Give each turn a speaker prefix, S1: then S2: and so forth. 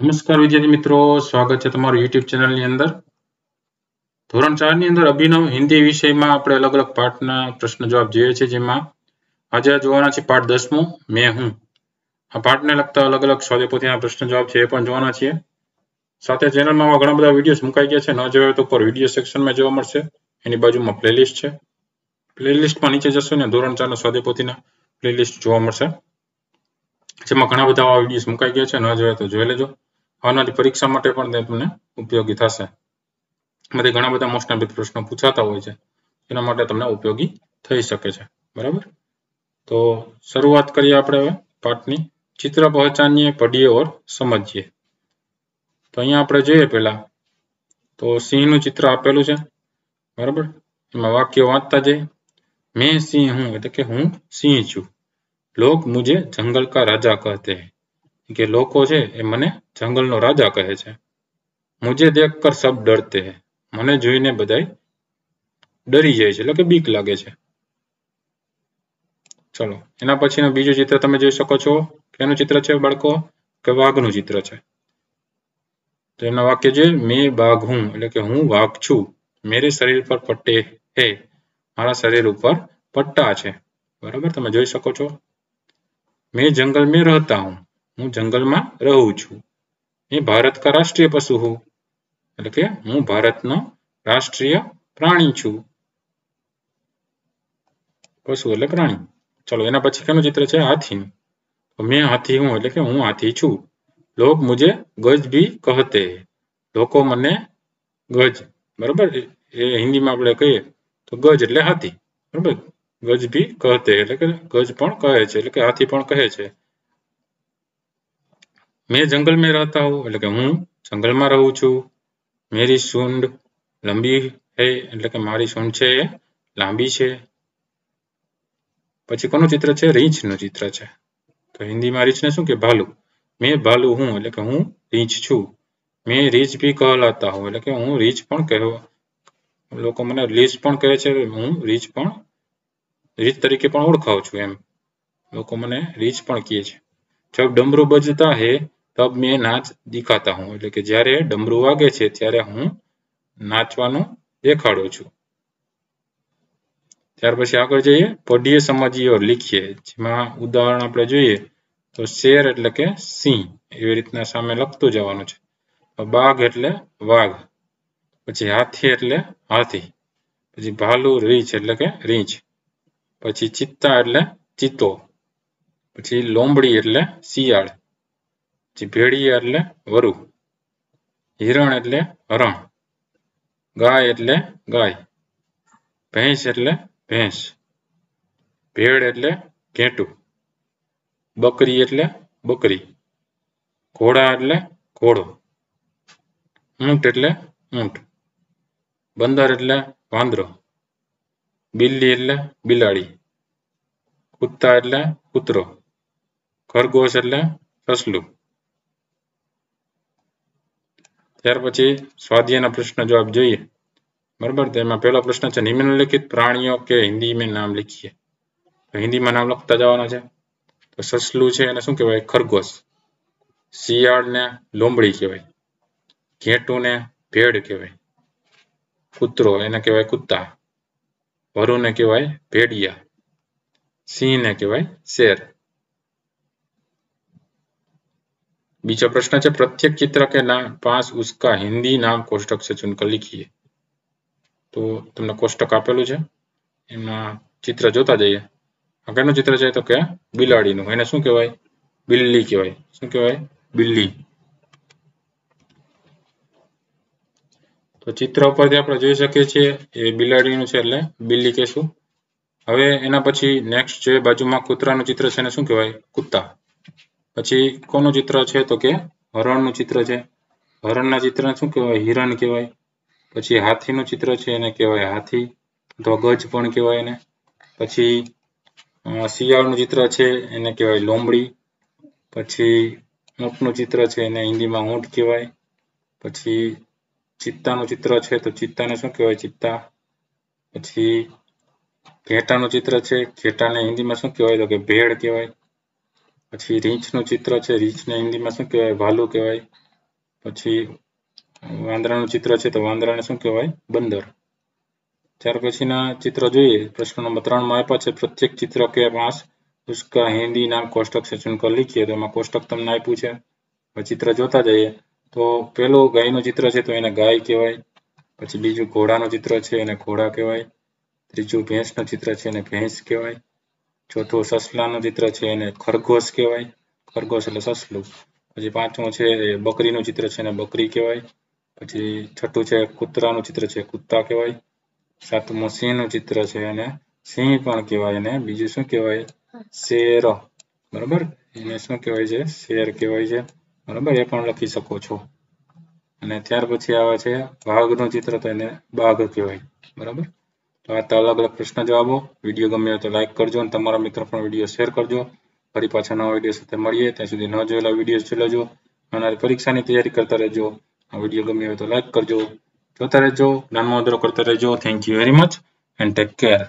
S1: નમસ્કાર વિદ્યાર્થી મિત્રો સ્વાગત છે તમારું યુટ્યુબ ચેનલની અંદર ધોરણ ચાર ની અંદર અભિનવ હિન્દી વિષયમાં આપણે અલગ અલગ પાઠના પ્રશ્ન જવાબ જોઈએ છે જેમાં આજે જોવાના છે પાઠ દસમો મેં હું આ પાઠને લગતા અલગ અલગ સ્વાદેપોથીના પ્રશ્ન જવાબ છે એ પણ જોવાના છીએ સાથે ચેનલમાં ઘણા બધા વિડીયોઝ મુકાઈ ગયા છે ન જોયા તો ઉપર વિડીયો સેક્શનમાં જોવા મળશે એની બાજુમાં પ્લેલિસ્ટ છે પ્લેલિસ્ટમાં નીચે જશો ને ધોરણ ચારના સ્વાદેપોથીના પ્લેલિસ્ટ જોવા મળશે જેમાં ઘણા બધા આવા વિડીયોઝ મુકાઈ ગયા છે ન જોયા તો જોઈ લેજો આવનારી પરીક્ષા માટે પણ તે તમને ઉપયોગી થશે એમાંથી ઘણા બધા મોસ્ટ ઓફ પ્રશ્નો પૂછાતા હોય છે એના માટે તમને ઉપયોગી થઈ શકે છે બરાબર તો શરૂઆત કરીએ આપણે હવે પાઠની ચિત્ર પહોંચાનીએ પડીએ ઓર સમજીએ તો અહીંયા આપણે જોઈએ પહેલા તો સિંહનું ચિત્ર આપેલું છે બરાબર એમાં વાક્ય વાંચતા જઈએ મેં સિંહ હું એટલે કે હું સિંહ છું લોક મુજે જંગલ કા રાજા કહેતે હૈ કે લોકો છે એ મને જંગલનો રાજા કહે છે મુજે કર સબ ડરતે હે મને જોઈને બધાય ડરી જાય છે એટલે કે બીક લાગે છે ચલો એના પછીનું બીજું ચિત્ર તમે જોઈ શકો છો કેનું ચિત્ર છે બાળકો કે વાઘનું ચિત્ર છે તો એના વાક્ય છે મેં બાઘ હું એટલે કે હું વાઘ છું મેરે શરીર પર પટ્ટે હે મારા શરીર ઉપર પટ્ટા છે બરાબર તમે જોઈ શકો છો मैं जंगल में रहता हूँ હું જંગલમાં રહું છું એ ભારત કા રાષ્ટ્રીય પશુ હું એટલે કે હું ભારતનો રાષ્ટ્રીય પ્રાણી છું પશુ એટલે પ્રાણી ચલો એના પછી કેનું ચિત્ર છે હાથીનું મેં હાથી હું એટલે કે હું હાથી છું લોક મુજે ગજ ભી કહતે લોકો મને ગજ બરોબર એ હિન્દીમાં આપણે કહીએ તો ગજ એટલે હાથી બરોબર गज भी કહેતે એટલે કે ગજ પણ કહે છે એટલે કે હાથી પણ કહે છે મેં જંગલ મે રહતા હું એટલે કે હું જંગલ માં રહું છું મેરી સૂંડ લાંબી હે એટલે કે મારી સૂંઢ છે લાંબી છે પછી કોનો ચિત્ર છે રીંચ નું ચિત્ર છે તો હિન્દી માં રીંચ ને શું કહે ભાલો મેં ભાલો હું એટલે કે હું રીંચ છું મેં રીંચ ભી કહલાતા હું એટલે કે હું રીંચ પણ કહેવા લોકો મને રીંચ પણ કહે છે હું રીંચ પણ રીચ તરીકે પણ ઓળખાવ છું એમ લોકો મને રીચ પણ કહે છે જબ ડમરૂ બજતા હે તબ મેં નાચ દેખાતા હું એટલે કે જ્યારે ડમરૂ વાગે છે ત્યારે હું નાચવાનું દેખાડું છું ત્યાર પછી આગળ જઈએ પઢીએ સમજીએ લીખીએ જેમાં ઉદાહરણ આપણે જોઈએ તો શેર એટલે કે સિંહ એવી રીતના સામે લખતું જવાનું છે બાઘ એટલે વાઘ પછી હાથી એટલે હાથી પછી ભાલુ રીંછ એટલે કે રીંછ પછી ચિત્તા એટલે ચિત્તો પછી લોમડી એટલે શિયાળ પછી ભેળિયા એટલે વરુ હિરણ એટલે હરણ ગાય એટલે ગાય ભેંસ એટલે ભેંસ ભેળ એટલે ઘેટું બકરી એટલે બકરી ઘોડા એટલે ઘોડો ઊંટ એટલે ઊંટ બંદર એટલે વાંદરો બિલ્લી એટલે બિલાડી કૂતા એટલે કૂતરો ખરગોશ એટલે સસલું ત્યાર પછી સ્વાધ્યાયના પ્રશ્ન જવાબ જોઈએ બરાબર તો પહેલો પ્રશ્ન છે નિમ્નલિખિત પ્રાણીઓ કે હિન્દીમાં નામ લખીએ તો હિન્દીમાં નામ લખતા જવાના છે તો સસલું છે એને શું કહેવાય ખરગોશ શિયાળને લોંબડી કહેવાય ને ભેડ કહેવાય કૂતરો એને કહેવાય કૂતા વરુને કહેવાય ભેડિયા સિંહ ને કહેવાય શેર બીજો પ્રશ્ન છે પ્રત્યેક ચિત્ર કે નામ પાંચ ઉસકા હિન્દી નામ કોષ્ટક से चुनकर लिखिए તો તમને કોષ્ટક આપેલું છે એમાં ચિત્ર જોતા જઈએ આગળનું ચિત્ર છે તો કે બિલાડીનું એને શું કહેવાય બિલ્લી કહેવાય શું કહેવાય બિલ્લી ચિત્ર ઉપરથી આપણે જોઈ શકીએ છીએ એ બિલાડીનું છે એટલે બિલ્લી કહેશું હવે એના પછી નેક્સ્ટ જે બાજુમાં કૂતરાનું ચિત્ર છે એને શું કહેવાય કૂતા પછી કોનું ચિત્ર છે તો કે હરણનું ચિત્ર છે હરણના ચિત્રને શું કહેવાય હિરણ કહેવાય પછી હાથીનું ચિત્ર છે એને કહેવાય હાથી અથવા ગજ પણ કહેવાય એને પછી શિયાળનું ચિત્ર છે એને કહેવાય લોમડી પછી ઊંટનું ચિત્ર છે એને હિન્દીમાં ઊંટ કહેવાય પછી ચિત્તાનું ચિત્ર છે તો ચિત્તાને શું કહેવાય ચિત્તા પછી ઘેટાનું ચિત્ર છે ઘેટાને હિન્દીમાં શું કહેવાય તો કે ભેળ કહેવાય પછી રીંછનું ચિત્ર છે રીંછને હિન્દીમાં શું કહેવાય ભાલુ કહેવાય પછી વાંદરાનું ચિત્ર છે તો વાંદરાને શું કહેવાય બંદર ત્યાર પછીના ચિત્ર જોઈએ પ્રશ્ન નંબર ત્રણમાં આપ્યા છે પ્રત્યેક ચિત્ર કે માસ ઉસકા હિન્દી નામ કોષ્ટક से चुनकर लिखिए તો એમાં કોષ્ટક તમને આપ્યું છે ચિત્ર જોતા જઈએ તો પેલું ગાયનું ચિત્ર છે તો એને ગાય કહેવાય પછી બીજું ઘોડાનું ચિત્ર છે એને ઘોડા કહેવાય ત્રીજું ભેંસનું ચિત્ર છે એને ભેંસ કહેવાય ચોથું સસલાનું ચિત્ર છે એને ખરગોશ કહેવાય ખરગોશ એટલે સસલું પછી પાંચમું છે બકરીનું ચિત્ર છે એને બકરી કહેવાય પછી છઠ્ઠું છે કૂતરાનું ચિત્ર છે કૂતરા કહેવાય સાતમું સિંહનું ચિત્ર છે એને સિંહ પણ કહેવાય એને બીજું શું કહેવાય શેર બરાબર એને શું કહેવાય છે શેર કહેવાય છે બરાબર એ પણ લખી શકો છો અને ત્યાર પછી આવે છે ભાગનું ચિત્ર તો એને બાઘ કહેવાય બરાબર તો આ અલગ અલગ પ્રશ્ન જવાબો વિડીયો ગમે તો લાઈક કરજો અને તમારા મિત્રો પણ વિડીયો શેર કરજો ફરી પાછા નવા વિડીયો સાથે મળીએ ત્યાં સુધી ન જોયેલા વિડીયો જોઈ લેજો આવનારી પરીક્ષાની તૈયારી કરતા રહેજો આ વિડીયો ગમે હોય તો લાઈક કરજો જોતા રહેજો જ્ઞાનમાં વધારો કરતા રહેજો thank you very much and take care